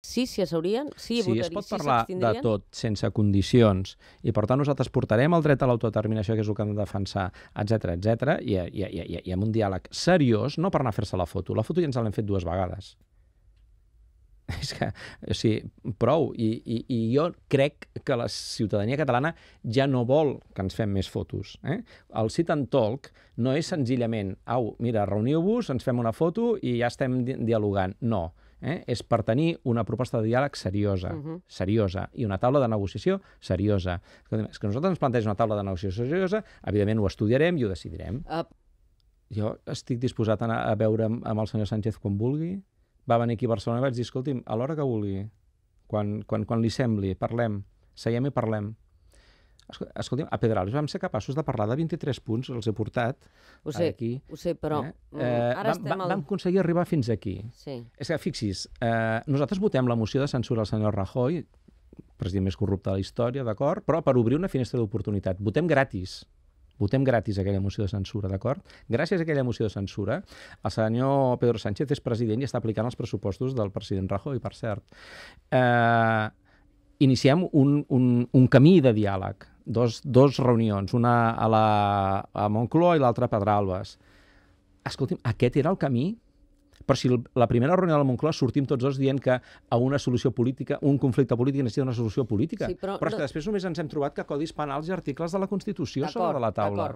Sí, sí, haurien, Sí, sí es pot parlar si de tot sense condicions i, per tant, nosaltres portarem el dret a l'autodeterminació, que és el que hem de defensar, etc etc i, i, i, i amb un diàleg seriós, no per anar a fer-se la foto. La foto ja ens l'hem fet dues vegades. És que, o sigui, prou. I, i, I jo crec que la ciutadania catalana ja no vol que ens fem més fotos. Eh? El sit and talk no és senzillament, au, mira, reuniu-vos, ens fem una foto i ja estem dialogant. No eh, és per tenir una proposta de diàleg seriosa, uh mhm. -huh. seriosa, i una taula de negociació seriosa. Escolta, és que nosaltres ens plantegem una taula de negociació seriosa, evidentment ho estudiarem i ho decidirem. Uh. Jo estic disposat a, anar a veure amb, amb el senyor Sánchez quan vulgui. Va venir aquí a Barcelona i vaig dir, escolti'm, a l'hora que vulgui, quan, quan, quan li sembli, parlem, seiem i parlem. Escolta'm, a Pedrals vam ser capaços de parlar de 23 punts, els he portat ho sé, aquí. Ho sé, però eh? Mm, eh, ara vam, estem... Al... Vam aconseguir arribar fins aquí. Sí. És que, fixis, eh, nosaltres votem la moció de censura al senyor Rajoy, president més corrupte de la història, d'acord? Però per obrir una finestra d'oportunitat. Votem gratis. Votem gratis aquella moció de censura, d'acord? Gràcies a aquella moció de censura, el senyor Pedro Sánchez és president i està aplicant els pressupostos del president Rajoy, per cert. Eh, iniciem un, un, un camí de diàleg dos, dos reunions, una a, la, a Montcloa i l'altra a Pedralbes. Escolti'm, aquest era el camí? Però si la primera reunió de la Moncloa sortim tots dos dient que a una solució política, un conflicte polític necessita una solució política. Sí, però, però és no... que després només ens hem trobat que codis penals i articles de la Constitució sobre la taula.